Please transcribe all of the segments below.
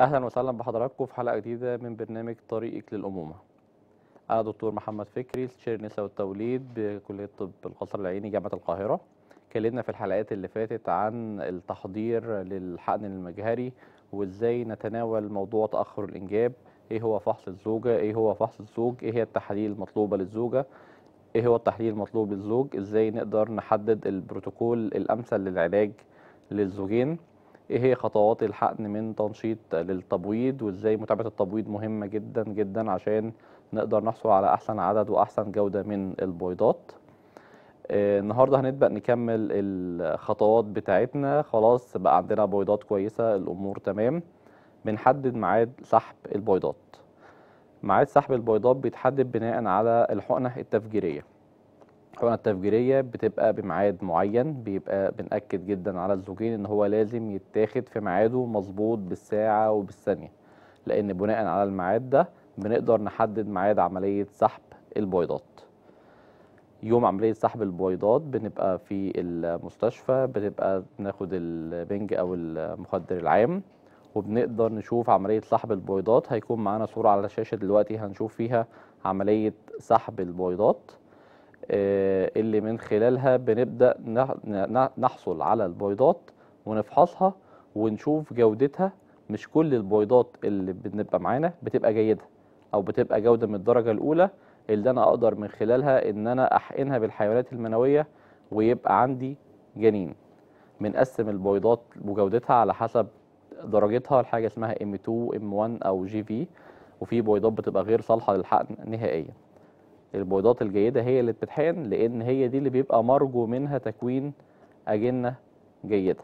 اهلا وسهلا بحضراتكم في حلقه جديده من برنامج طريقك للامومه انا دكتور محمد فكري استشاري النساء والتوليد بكليه طب القصر العيني جامعه القاهره اتكلمنا في الحلقات اللي فاتت عن التحضير للحقن المجهري وازاي نتناول موضوع تاخر الانجاب ايه هو فحص الزوجه ايه هو فحص الزوج ايه هي التحاليل المطلوبه للزوجه ايه هو التحليل المطلوب للزوج ازاي نقدر نحدد البروتوكول الامثل للعلاج للزوجين ايه هي خطوات الحقن من تنشيط للتبويض وازاي متابعه التبويض مهمه جدا جدا عشان نقدر نحصل على احسن عدد واحسن جوده من البيضات آه، النهارده هنبدا نكمل الخطوات بتاعتنا خلاص بقى عندنا بيضات كويسه الامور تمام بنحدد ميعاد سحب البيضات ميعاد سحب البيضات بيتحدد بناء على الحقنه التفجيريه الحقنه التفجيريه بتبقى بميعاد معين بيبقى بنأكد جدا على الزوجين ان هو لازم يتاخد في ميعاده مظبوط بالساعه وبالثانيه لان بناء على الميعاد ده بنقدر نحدد ميعاد عمليه سحب البويضات يوم عملية سحب البويضات بنبقى في المستشفى بتبقى بناخد البنج أو المخدر العام وبنقدر نشوف عملية سحب البويضات هيكون معانا صورة على الشاشة دلوقتي هنشوف فيها عملية سحب البويضات آه، اللي من خلالها بنبدأ نحصل على البيضات ونفحصها ونشوف جودتها مش كل البيضات اللي بنبقى معانا بتبقى جيدة أو بتبقى جودة من الدرجة الأولى اللي أنا أقدر من خلالها إن أنا أحقنها بالحيوانات المنوية ويبقى عندي جنين بنقسم البيضات وجودتها على حسب درجتها لحاجة اسمها M2 M1 أو جي في وفي بيضات بتبقى غير صالحة للحقن نهائياً البويضات الجيده هي اللي بتتحقن لان هي دي اللي بيبقى مرجو منها تكوين اجنه جيده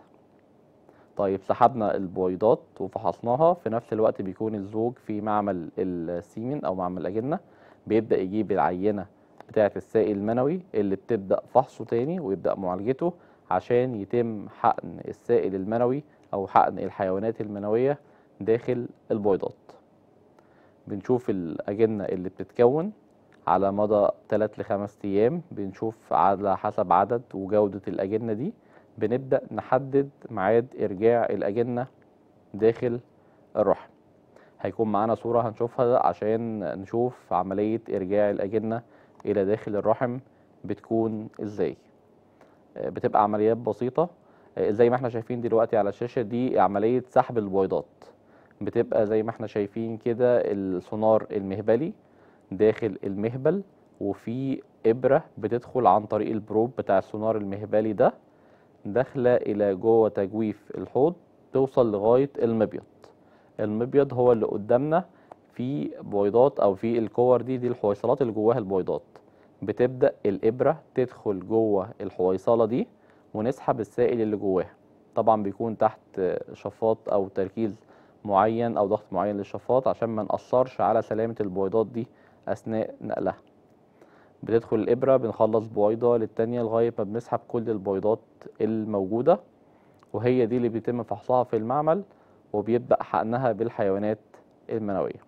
طيب سحبنا البويضات وفحصناها في نفس الوقت بيكون الزوج في معمل السيمن او معمل الاجنه بيبدا يجيب العينه بتاعه السائل المنوي اللي بتبدا فحصه تاني ويبدا معالجته عشان يتم حقن السائل المنوي او حقن الحيوانات المنويه داخل البويضات بنشوف الاجنه اللي بتتكون على مدى 3 ل 5 ايام بنشوف على حسب عدد وجوده الاجنه دي بنبدا نحدد ميعاد ارجاع الاجنه داخل الرحم هيكون معانا صوره هنشوفها عشان نشوف عمليه ارجاع الاجنه الى داخل الرحم بتكون ازاي آه، بتبقى عمليات بسيطه آه، زي ما احنا شايفين دلوقتي على الشاشه دي عمليه سحب البويضات بتبقى زي ما احنا شايفين كده السونار المهبلي داخل المهبل وفي ابره بتدخل عن طريق البروب بتاع السونار المهبلي ده داخله الى جوه تجويف الحوض توصل لغايه المبيض المبيض هو اللي قدامنا في بويضات او في الكور دي دي الحويصلات اللي جواها البويضات بتبدا الابره تدخل جوه الحويصله دي ونسحب السائل اللي جواها طبعا بيكون تحت شفاط او تركيز معين او ضغط معين للشفاط عشان ما نقشرش على سلامه البويضات دي أثناء نقلها بتدخل الإبرة بنخلص بويضة للتانية لغاية ما بنسحب كل البيضات الموجودة وهي دي اللي بيتم فحصها في المعمل وبيبدأ حقنها بالحيوانات المنوية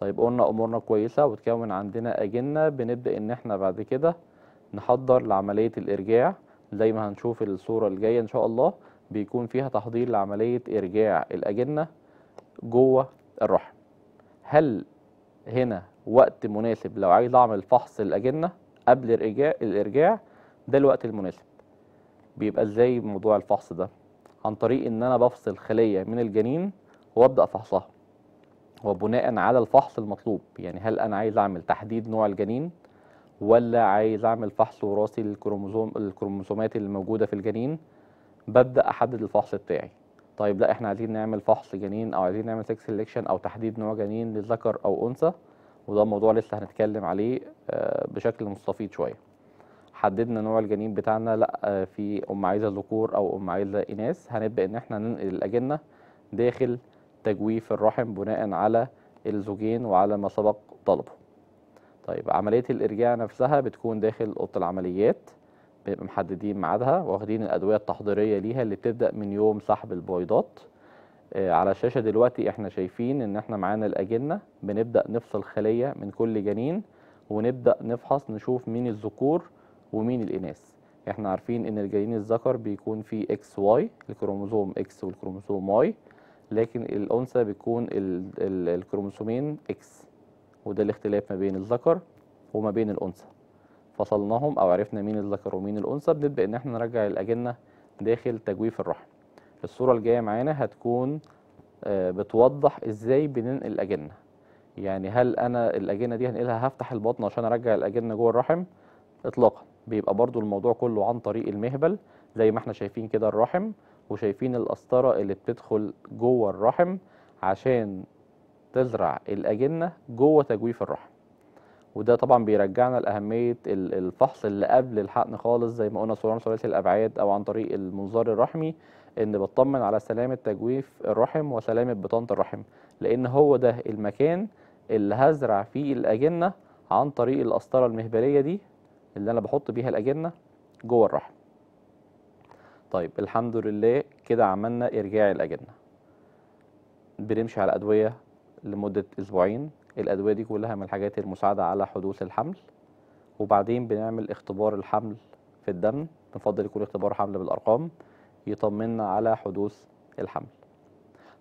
طيب قلنا أمورنا كويسة وتكون عندنا أجنة بنبدأ إن إحنا بعد كده نحضر لعملية الإرجاع زي ما هنشوف الصورة الجاية إن شاء الله بيكون فيها تحضير لعملية إرجاع الأجنة جوه الرحم هل هنا وقت مناسب لو عايز اعمل فحص الاجنه قبل الارجاع الارجاع ده الوقت المناسب بيبقى ازاي موضوع الفحص ده عن طريق ان انا بفصل خليه من الجنين وابدا فحصها وبناء على الفحص المطلوب يعني هل انا عايز اعمل تحديد نوع الجنين ولا عايز اعمل فحص وراثي للكروموزوم الكروموسومات اللي موجوده في الجنين ببدا احدد الفحص بتاعي طيب لا احنا عايزين نعمل فحص جنين او عايزين نعمل سكس سيلكشن او تحديد نوع جنين للذكر او انثى وده موضوع لسه هنتكلم عليه آه، بشكل مستفيض شويه حددنا نوع الجنين بتاعنا لا آه، في ام عايزه ذكور او ام عايزه اناث هنبدا ان احنا ننقل الاجنه داخل تجويف الرحم بناء على الزوجين وعلى ما سبق طلبه طيب عمليه الارجاع نفسها بتكون داخل اوضه العمليات بنبقى محددين ميعادها واخدين الادويه التحضيريه ليها اللي بتبدا من يوم سحب البويضات آه، على الشاشه دلوقتي احنا شايفين ان احنا معانا الاجنه بنبدا نفصل خليه من كل جنين ونبدا نفحص نشوف مين الذكور ومين الاناث احنا عارفين ان الجنين الذكر بيكون فيه اكس واي الكروموزوم اكس والكروموزوم واي لكن الانثى بيكون ال ال الكروموسومين اكس وده الاختلاف ما بين الذكر وما بين الانثى فصلناهم او عرفنا مين الذكر ومين الانثى بنبدا ان احنا نرجع الاجنه داخل تجويف الرحم الصورة الجاية معانا هتكون آه، بتوضح ازاي بننقل الاجنة يعني هل انا الاجنة دي هنقلها هفتح البطن عشان ارجع الاجنة جوه الرحم اطلاقا بيبقى برضو الموضوع كله عن طريق المهبل زي ما احنا شايفين كده الرحم وشايفين القسطرة اللي بتدخل جوه الرحم عشان تزرع الاجنة جوه تجويف الرحم وده طبعا بيرجعنا لاهميه الفحص اللي قبل الحقن خالص زي ما قلنا سرعان ثلاثي الابعاد او عن طريق المنظار الرحمي ان بطمن على سلامه تجويف الرحم وسلامه بطانه الرحم لان هو ده المكان اللي هزرع فيه الاجنه عن طريق القسطره المهبليه دي اللي انا بحط بيها الاجنه جوه الرحم طيب الحمد لله كده عملنا ارجاع الاجنه بنمشي على ادويه لمده اسبوعين الادويه دي كلها من الحاجات المساعده على حدوث الحمل وبعدين بنعمل اختبار الحمل في الدم بنفضل يكون اختبار حمل بالارقام يطمنا على حدوث الحمل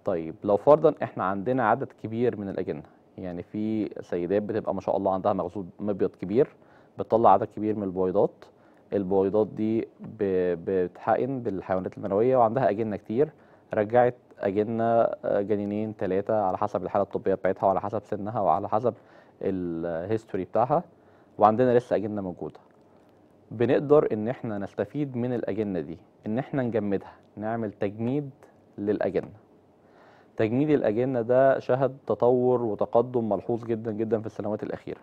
طيب لو فرضا احنا عندنا عدد كبير من الاجنه يعني في سيدات بتبقى ما شاء الله عندها مخزون مبيض كبير بتطلع عدد كبير من البويضات البويضات دي بتحقن بالحيوانات المنويه وعندها اجنه كتير رجعت اجنة آه، جنينين ثلاثه على حسب الحاله الطبيه بتاعتها وعلى حسب سنها وعلى حسب الهيستوري بتاعها وعندنا لسه اجنه موجوده بنقدر ان احنا نستفيد من الاجنه دي ان احنا نجمدها نعمل تجميد للاجنه تجميد الاجنه ده شهد تطور وتقدم ملحوظ جدا جدا في السنوات الاخيره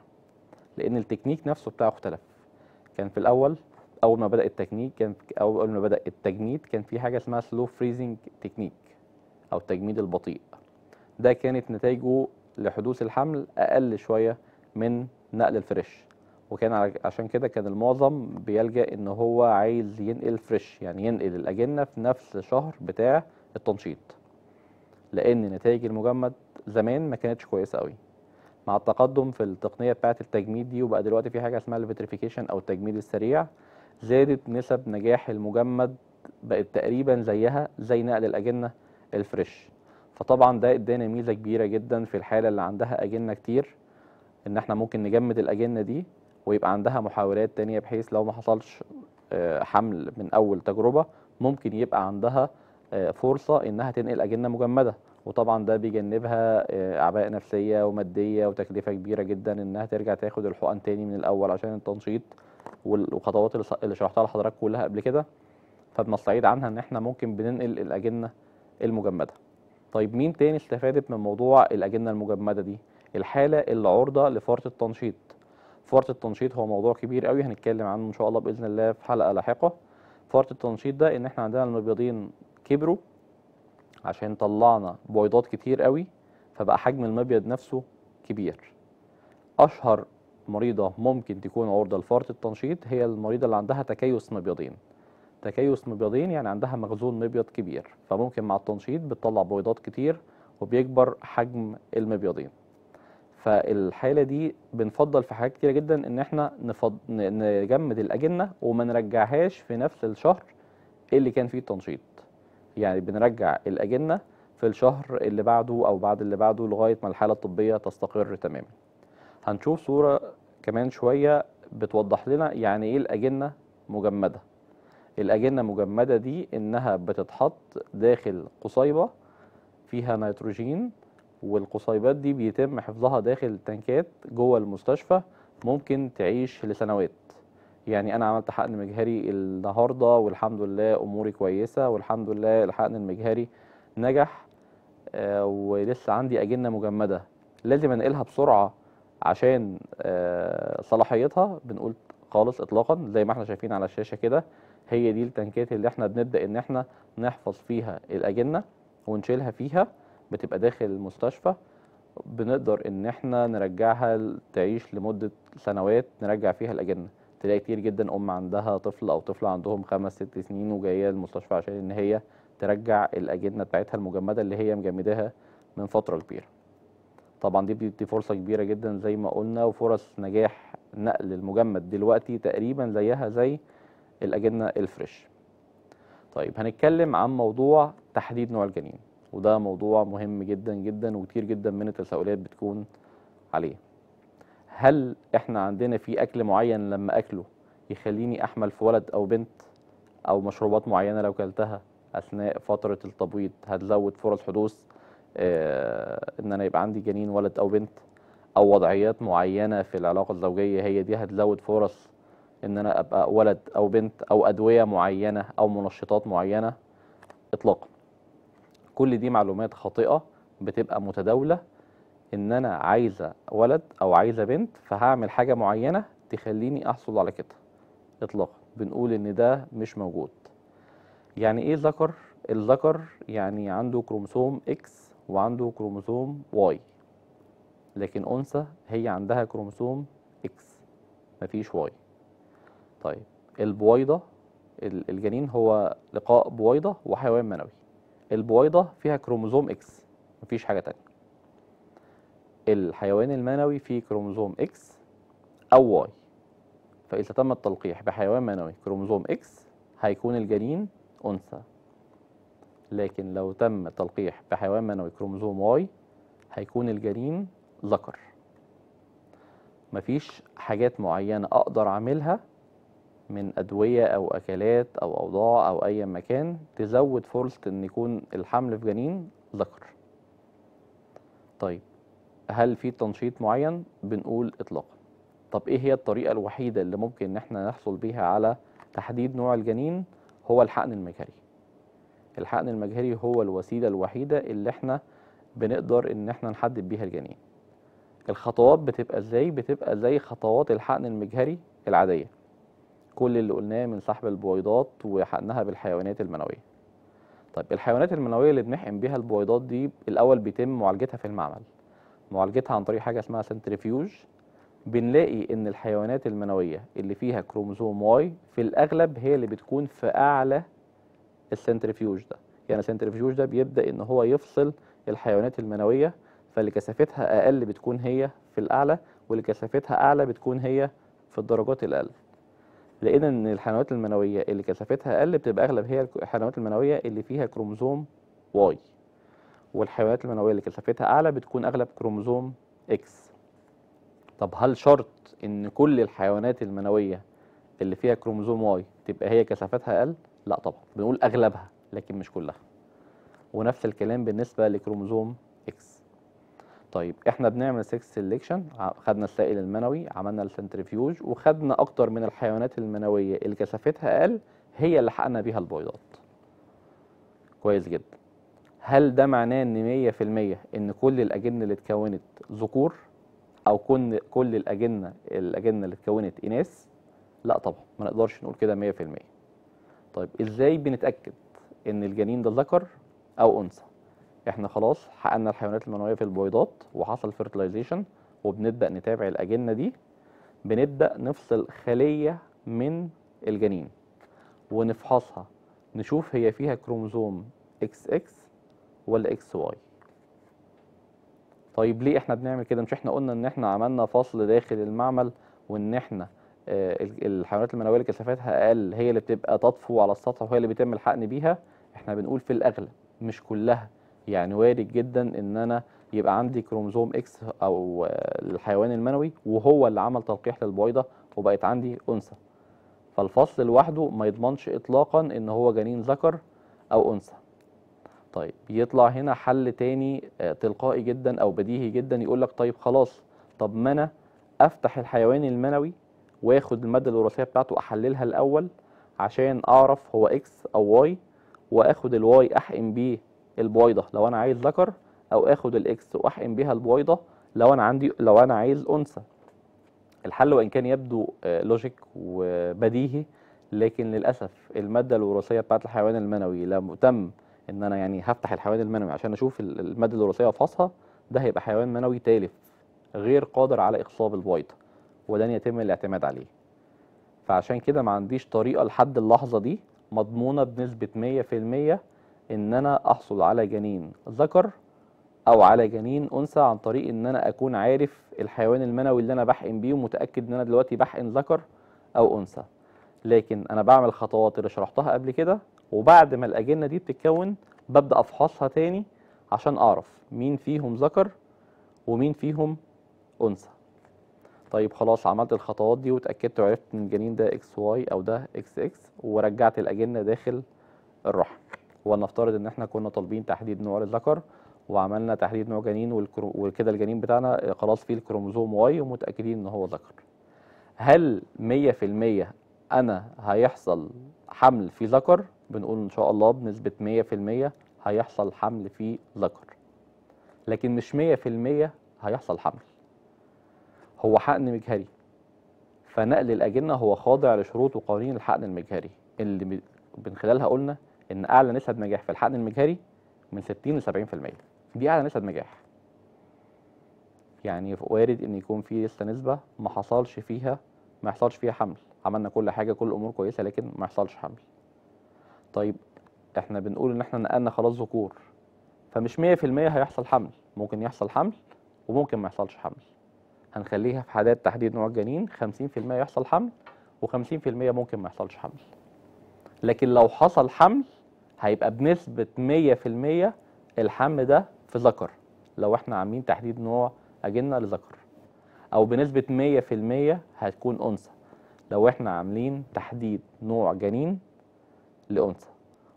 لان التكنيك نفسه بتاعه اختلف كان في الاول اول ما بدا التكنيك كان اول ما بدا التجميد كان في حاجه اسمها سلو فريزنج تكنيك أو التجميد البطيء ده كانت نتائجه لحدوث الحمل أقل شوية من نقل الفريش وكان عشان كده كان المعظم بيلجأ إن هو عايز ينقل فريش يعني ينقل الأجنة في نفس شهر بتاع التنشيط لأن نتائج المجمد زمان ما كانتش كويسة قوي مع التقدم في التقنية بتاعة التجميد دي وبقى دلوقتي في حاجة اسمها الفيتريفيكيشن أو التجميد السريع زادت نسب نجاح المجمد بقت تقريبا زيها زي نقل الأجنة الفريش فطبعا ده ادانا ميزه كبيره جدا في الحاله اللي عندها اجنه كتير ان احنا ممكن نجمد الاجنه دي ويبقى عندها محاولات تانية بحيث لو ما حصلش آه، حمل من اول تجربه ممكن يبقى عندها آه، فرصه انها تنقل اجنه مجمده وطبعا ده بيجنبها آه، اعباء نفسيه وماديه وتكلفه كبيره جدا انها ترجع تاخد الحقن تاني من الاول عشان التنشيط والخطوات اللي شرحتها لحضرتك كلها قبل كده فبنستعيد عنها ان احنا ممكن بننقل الاجنه المجمده طيب مين تاني استفادت من موضوع الاجنه المجمده دي الحاله اللي عرضه لفرط التنشيط فرط التنشيط هو موضوع كبير قوي هنتكلم عنه ان شاء الله باذن الله في حلقه لاحقه فرط التنشيط ده ان احنا عندنا المبيضين كبروا عشان طلعنا بويضات كتير قوي فبقى حجم المبيض نفسه كبير اشهر مريضه ممكن تكون عرضه لفرط التنشيط هي المريضه اللي عندها تكيس مبيضين تكيس مبيضين يعني عندها مخزون مبيض كبير فممكن مع التنشيط بتطلع بويضات كتير وبيكبر حجم المبيضين فالحاله دي بنفضل في حاجات كتيره جدا ان احنا نفض... نجمد الاجنه وما نرجعهاش في نفس الشهر اللي كان فيه التنشيط يعني بنرجع الاجنه في الشهر اللي بعده او بعد اللي بعده لغايه ما الحاله الطبيه تستقر تماما هنشوف صوره كمان شويه بتوضح لنا يعني ايه الاجنه مجمده الأجنة مجمدة دي إنها بتتحط داخل قصيبة فيها نيتروجين والقصيبات دي بيتم حفظها داخل تنكات جوه المستشفى ممكن تعيش لسنوات يعني أنا عملت حقن مجهري النهاردة والحمد لله أموري كويسة والحمد لله الحقن المجهري نجح آه ولسه عندي أجنة مجمدة لازم أنقلها بسرعة عشان آه صلاحيتها بنقول خالص إطلاقا زي ما احنا شايفين على الشاشة كده هي دي التنكات اللي احنا بنبدا ان احنا نحفظ فيها الاجنه ونشيلها فيها بتبقى داخل المستشفى بنقدر ان احنا نرجعها تعيش لمده سنوات نرجع فيها الاجنه تلاقي كتير جدا ام عندها طفل او طفله عندهم خمس ست سنين وجايه المستشفى عشان ان هي ترجع الاجنه بتاعتها المجمده اللي هي مجمداها من فتره كبيره طبعا دي بتدي فرصه كبيره جدا زي ما قلنا وفرص نجاح نقل المجمد دلوقتي تقريبا زيها زي الاجنه الفريش طيب هنتكلم عن موضوع تحديد نوع الجنين وده موضوع مهم جدا جدا وكتير جدا من التساؤلات بتكون عليه هل احنا عندنا في اكل معين لما اكله يخليني احمل في ولد او بنت او مشروبات معينه لو كلتها اثناء فتره التبويض هتزود فرص حدوث آه، ان انا يبقى عندي جنين ولد او بنت او وضعيات معينه في العلاقه الزوجيه هي دي هتزود فرص ان انا ابقى ولد او بنت او ادويه معينه او منشطات معينه اطلاقا كل دي معلومات خاطئه بتبقى متداوله ان انا عايزه ولد او عايزه بنت فهعمل حاجه معينه تخليني احصل على كده اطلاقا بنقول ان ده مش موجود يعني ايه ذكر الذكر يعني عنده كروموسوم اكس وعنده كروموسوم واي لكن انثى هي عندها كروموسوم اكس مفيش واي طيب البويضة الجنين هو لقاء بويضة وحيوان منوي البويضة فيها كروموزوم اكس مفيش حاجة تانية الحيوان المنوي فيه كروموزوم اكس او واي فإذا تم التلقيح بحيوان منوي كروموزوم اكس هيكون الجنين انثى لكن لو تم تلقيح بحيوان منوي كروموزوم واي هيكون الجنين ذكر مفيش حاجات معينة أقدر أعملها من ادويه او اكلات او اوضاع او اي مكان تزود فرصه ان يكون الحمل في جنين ذكر طيب هل في تنشيط معين بنقول اطلاقا طب ايه هي الطريقه الوحيده اللي ممكن ان احنا نحصل بيها على تحديد نوع الجنين هو الحقن المجهري الحقن المجهري هو الوسيله الوحيده اللي احنا بنقدر ان احنا نحدد بيها الجنين الخطوات بتبقى ازاي بتبقى زي خطوات الحقن المجهري العاديه كل اللي قلناه من سحب البويضات وحقنها بالحيوانات المنويه طيب الحيوانات المنويه اللي بنحقن بيها البويضات دي الاول بيتم معالجتها في المعمل معالجتها عن طريق حاجه اسمها سنترفيوج بنلاقي ان الحيوانات المنويه اللي فيها كروموزوم واي في الاغلب هي اللي بتكون في اعلى السنترفيوج ده يعني السنترفيوج ده بيبدا ان هو يفصل الحيوانات المنويه فاللي كثافتها اقل بتكون هي في الاعلى واللي كثافتها اعلى بتكون هي في الدرجات الاقل لقينا ان الحيوانات المنويه اللي كثافتها اقل بتبقى اغلب هي الحيوانات المنويه اللي فيها كروموزوم واي والحيوانات المنويه اللي كثافتها اعلى بتكون اغلب كروموزوم اكس طب هل شرط ان كل الحيوانات المنويه اللي فيها كروموزوم واي تبقى هي كثافتها اقل لا طبعا بنقول اغلبها لكن مش كلها ونفس الكلام بالنسبه لكروموزوم اكس طيب احنا بنعمل سكس سيلكشن خدنا السائل المنوي عملنا السنترفيوج وخدنا اكتر من الحيوانات المنويه اللي كثافتها اقل هي اللي حقنا بيها البويضات كويس جدا هل ده معناه ان 100% ان كل الاجنه اللي اتكونت ذكور او كل كل الاجنه الاجنه اللي اتكونت اناث لا طبعا ما نقدرش نقول كده 100% طيب ازاي بنتاكد ان الجنين ده ذكر او انثى احنا خلاص حققنا الحيوانات المنويه في البويضات وحصل فيرتلايزيشن وبنبدا نتابع الاجنه دي بنبدا نفصل خليه من الجنين ونفحصها نشوف هي فيها كروموزوم اكس اكس ولا اكس واي طيب ليه احنا بنعمل كده مش احنا قلنا ان احنا عملنا فصل داخل المعمل وان احنا آه، الحيوانات المنويه اللي كثافتها اقل هي اللي بتبقى تطفو على السطح وهي اللي بيتم الحقن بيها احنا بنقول في الاغلب مش كلها يعني وارد جدا ان انا يبقى عندي كروموزوم اكس او الحيوان المنوي وهو اللي عمل تلقيح للبويضه وبقت عندي انثى فالفصل لوحده ما يضمنش اطلاقا ان هو جنين ذكر او انثى طيب يطلع هنا حل تاني آه، تلقائي جدا او بديهي جدا يقول لك طيب خلاص طب ما انا افتح الحيوان المنوي واخد الماده الوراثيه بتاعته احللها الاول عشان اعرف هو اكس او واي واخد الواي احقن بيه البويضه لو انا عايز ذكر او اخد الاكس واحقن بيها البويضه لو انا عندي لو انا عايز انثى الحل وان كان يبدو لوجيك آه، وبديهي لكن للاسف الماده الوراثيه بتاعت الحيوان المنوي لو تم ان انا يعني هفتح الحيوان المنوي عشان اشوف الماده الوراثيه وافحصها ده هيبقى حيوان منوي تالف غير قادر على اخصاب البويضه ولن يتم الاعتماد عليه فعشان كده ما عنديش طريقه لحد اللحظه دي مضمونه بنسبه 100% ان انا احصل على جنين ذكر او على جنين انثى عن طريق ان انا اكون عارف الحيوان المنوي اللي انا بحقن بيه ومتاكد ان انا دلوقتي بحقن ذكر او انثى لكن انا بعمل خطوات اللي شرحتها قبل كده وبعد ما الاجنه دي بتتكون ببدا افحصها تاني عشان اعرف مين فيهم ذكر ومين فيهم انثى طيب خلاص عملت الخطوات دي واتاكدت وعرفت ان الجنين ده اكس واي او ده اكس اكس ورجعت الاجنه داخل الرحم ولنفترض ان احنا كنا طالبين تحديد نوع الذكر وعملنا تحديد نوع جنين وكده الجنين بتاعنا خلاص فيه الكروموزوم واي ومتاكدين ان هو ذكر هل 100% انا هيحصل حمل في ذكر بنقول ان شاء الله بنسبه 100% هيحصل حمل في ذكر لكن مش 100% هيحصل حمل هو حقن مجهري فنقل الاجنه هو خاضع لشروط وقوانين الحقن المجهري اللي من خلالها قلنا ان اعلى نسب نجاح في الحقن المجهري من 60 ل 70% دي اعلى نسب نجاح يعني وارد ان يكون في لسه نسبه ما حصلش فيها ما يحصلش فيها حمل عملنا كل حاجه كل الامور كويسه لكن ما يحصلش حمل طيب احنا بنقول ان احنا نقلنا خلاص ذكور فمش 100% هيحصل حمل ممكن يحصل حمل وممكن ما يحصلش حمل هنخليها في حالات تحديد نوع الجنين 50% يحصل حمل و50% ممكن ما يحصلش حمل لكن لو حصل حمل هيبقى بنسبة 100% الحمل ده في ذكر لو احنا عاملين تحديد نوع أجنة لذكر أو بنسبة 100% هتكون أنثى لو احنا عاملين تحديد نوع جنين لأنثى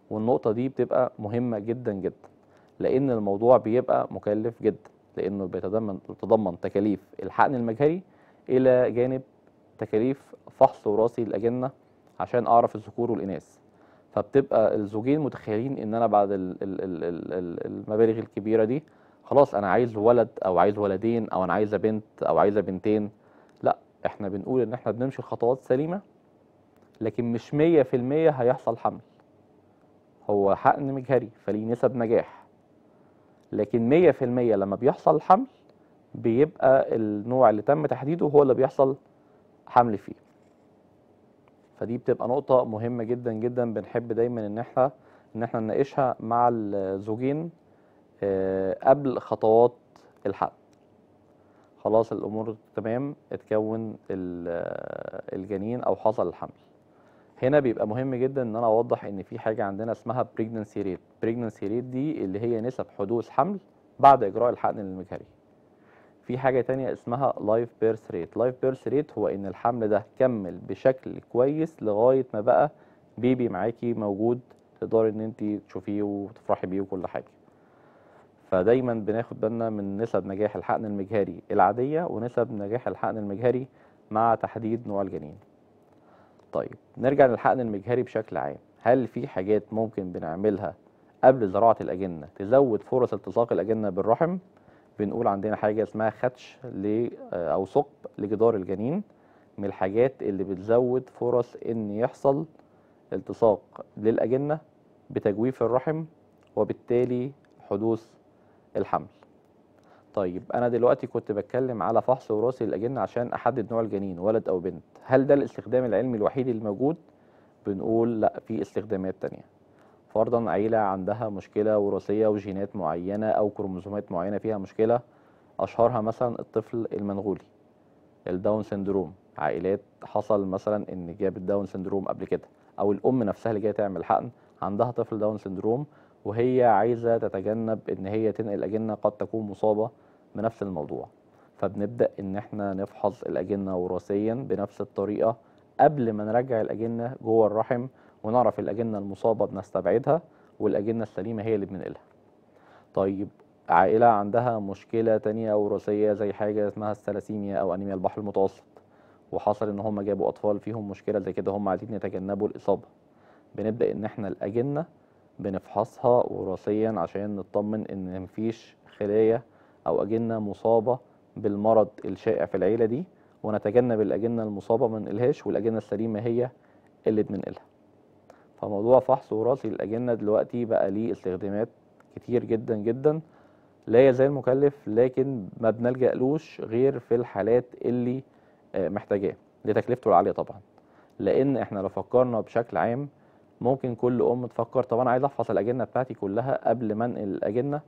والنقطة دي بتبقى مهمة جدا جدا لأن الموضوع بيبقى مكلف جدا لأنه بيتضمن بتضمن تكاليف الحقن المجهري إلى جانب تكاليف فحص وراثي الأجنة عشان أعرف الذكور والإناث فبتبقى الزوجين متخيلين ان انا بعد المبالغ الكبيره دي خلاص انا عايز ولد او عايز ولدين او انا عايزه بنت او عايزه بنتين لا احنا بنقول ان احنا بنمشي خطوات سليمه لكن مش 100% هيحصل حمل هو حقن مجهري فليه نسب نجاح لكن 100% لما بيحصل الحمل بيبقى النوع اللي تم تحديده هو اللي بيحصل حمل فيه فدي بتبقى نقطه مهمه جدا جدا بنحب دايما ان احنا ان احنا نناقشها مع الزوجين آه، قبل خطوات الحق خلاص الامور تمام اتكون آه، الجنين او حصل الحمل هنا بيبقى مهم جدا ان انا اوضح ان في حاجه عندنا اسمها بريجننسي ريت بريجننسي ريت دي اللي هي نسب حدوث حمل بعد اجراء الحقن المجهري في حاجة تانية اسمها لايف بيرث ريت لايف بيرث ريت هو ان الحمل ده كمل بشكل كويس لغاية ما بقى بيبي معاكي موجود تقدري ان انت تشوفيه وتفرحي بيه وكل حاجة فدايما بناخد بالنا من نسب نجاح الحقن المجهري العادية ونسب نجاح الحقن المجهري مع تحديد نوع الجنين طيب نرجع للحقن المجهري بشكل عام هل في حاجات ممكن بنعملها قبل زراعة الأجنة تزود فرص التصاق الأجنة بالرحم؟ بنقول عندنا حاجه اسمها خدش آه، او ثقب لجدار الجنين من الحاجات اللي بتزود فرص ان يحصل التصاق للاجنه بتجويف الرحم وبالتالي حدوث الحمل طيب انا دلوقتي كنت بتكلم على فحص وراثي للاجنه عشان احدد نوع الجنين ولد او بنت هل ده الاستخدام العلمي الوحيد الموجود بنقول لا في استخدامات تانية فرضا عيلة عندها مشكلة وراثية وجينات معينة أو كروموزومات معينة فيها مشكلة أشهرها مثلا الطفل المنغولي الداون سندروم عائلات حصل مثلا إن جاب الداون سندروم قبل كده أو الأم نفسها اللي جاية تعمل حقن عندها طفل داون سندروم وهي عايزة تتجنب إن هي تنقل أجنة قد تكون مصابة بنفس الموضوع فبنبدأ إن إحنا نفحص الأجنة وراثيا بنفس الطريقة قبل ما نرجع الأجنة جوه الرحم ونعرف الاجنه المصابه بنستبعدها والاجنه السليمه هي اللي بننقلها طيب عائله عندها مشكله تانية وراثيه زي حاجه اسمها الثلاسيميا او انيميا البحر المتوسط وحصل ان هم جابوا اطفال فيهم مشكله زي كده هم عايزين يتجنبوا الاصابه بنبدا ان احنا الاجنه بنفحصها وراثيا عشان نطمن ان مفيش خلايا او اجنه مصابه بالمرض الشائع في العيله دي ونتجنب الاجنه المصابه ما ننقلهاش والاجنه السليمه هي اللي بننقلها فموضوع فحص وراثي للأجنة دلوقتي بقى ليه استخدامات كتير جدا جدا لا يزال مكلف لكن ما بنلجألوش غير في الحالات اللي آه، محتاجاه لتكلفته العالية طبعا لأن احنا لو فكرنا بشكل عام ممكن كل أم تفكر طبعا أنا عايز أفحص الأجنة بتاعتي كلها قبل ما أنقل الأجنة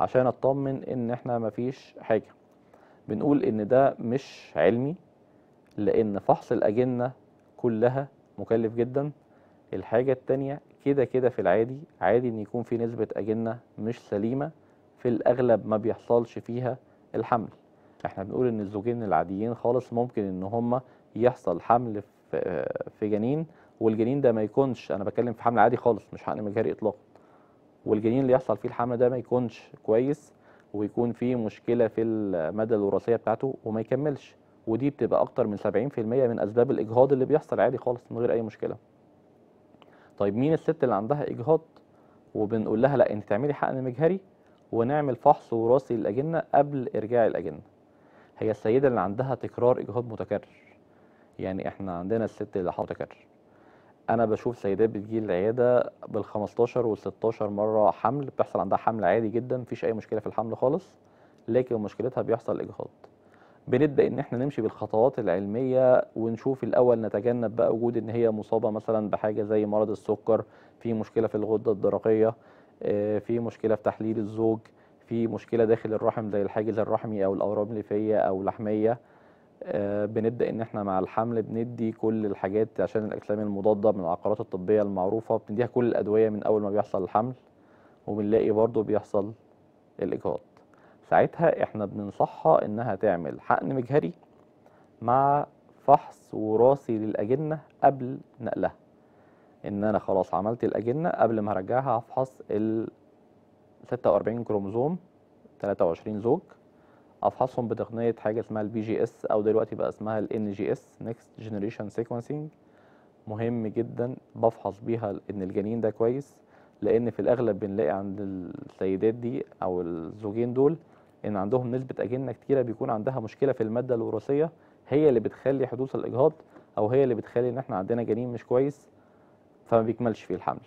عشان أطمن إن احنا مفيش حاجة بنقول إن ده مش علمي لأن فحص الأجنة كلها مكلف جدا الحاجة التانية كده كده في العادي عادي ان يكون في نسبة اجنة مش سليمة في الاغلب ما بيحصلش فيها الحمل احنا بنقول ان الزوجين العاديين خالص ممكن ان هما يحصل حمل في جنين والجنين ده ما يكونش انا بتكلم في حمل عادي خالص مش حقن مجهري اطلاقا والجنين اللي يحصل فيه الحمل ده ما يكونش كويس ويكون فيه مشكله في الماده الوراثيه بتاعته وما يكملش ودي بتبقى اكتر من 70% من اسباب الاجهاض اللي بيحصل عادي خالص من غير اي مشكله طيب مين الست اللي عندها اجهاض وبنقول لها لا انت تعملي حقن مجهري ونعمل فحص وراثي للاجنه قبل ارجاع الاجنه هي السيده اللي عندها تكرار اجهاض متكرر يعني احنا عندنا الست اللي متكرر انا بشوف سيدات بتجي العياده بال15 وال16 مره حمل بتحصل عندها حمل عادي جدا مفيش اي مشكله في الحمل خالص لكن مشكلتها بيحصل اجهاض بنبدا ان احنا نمشي بالخطوات العلميه ونشوف الاول نتجنب بقى وجود ان هي مصابه مثلا بحاجه زي مرض السكر في مشكله في الغده الدرقيه آه، في مشكله في تحليل الزوج في مشكله داخل الرحم زي الحاجز الرحمي او الاورام الليفيه او لحميه آه، بنبدا ان احنا مع الحمل بندي كل الحاجات عشان الاجسام المضاده من العقارات الطبيه المعروفه بنديها كل الادويه من اول ما بيحصل الحمل وبنلاقي برضو بيحصل الاجهاض ساعتها احنا بننصحها انها تعمل حقن مجهري مع فحص وراثي للاجنه قبل نقلها ان انا خلاص عملت الاجنه قبل ما ارجعها هفحص ال 46 كروموزوم 23 زوج افحصهم بتقنيه حاجه اسمها البي جي اس او دلوقتي بقى اسمها الان جي اس نيكست جينيريشن سيكونسينج مهم جدا بفحص بيها ان الجنين ده كويس لان في الاغلب بنلاقي عند السيدات دي او الزوجين دول ان عندهم نسبه اجنه كتيره بيكون عندها مشكله في الماده الوراثيه هي اللي بتخلي حدوث الاجهاض او هي اللي بتخلي ان احنا عندنا جنين مش كويس فما بيكملش فيه الحمل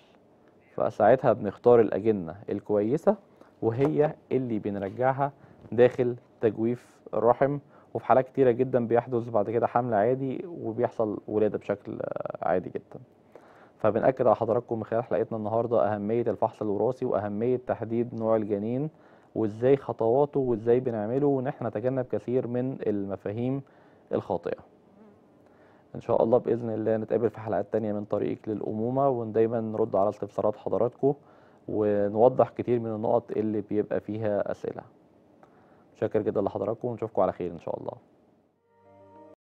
فساعتها بنختار الاجنه الكويسه وهي اللي بنرجعها داخل تجويف الرحم وفي حالات كتيرة جدا بيحدث بعد كده حمل عادي وبيحصل ولادة بشكل عادي جدا فبنأكد على حضراتكم من خلال حلقتنا النهاردة أهمية الفحص الوراثي وأهمية تحديد نوع الجنين وازاي خطواته وازاي بنعمله وان احنا نتجنب كثير من المفاهيم الخاطئه ان شاء الله باذن الله نتقابل في حلقات تانية من طريقك للامومه ودايما نرد على استفسارات حضراتكم ونوضح كتير من النقط اللي بيبقى فيها اسئله شكر جدا لحضراتكم ونشوفكم على خير ان شاء الله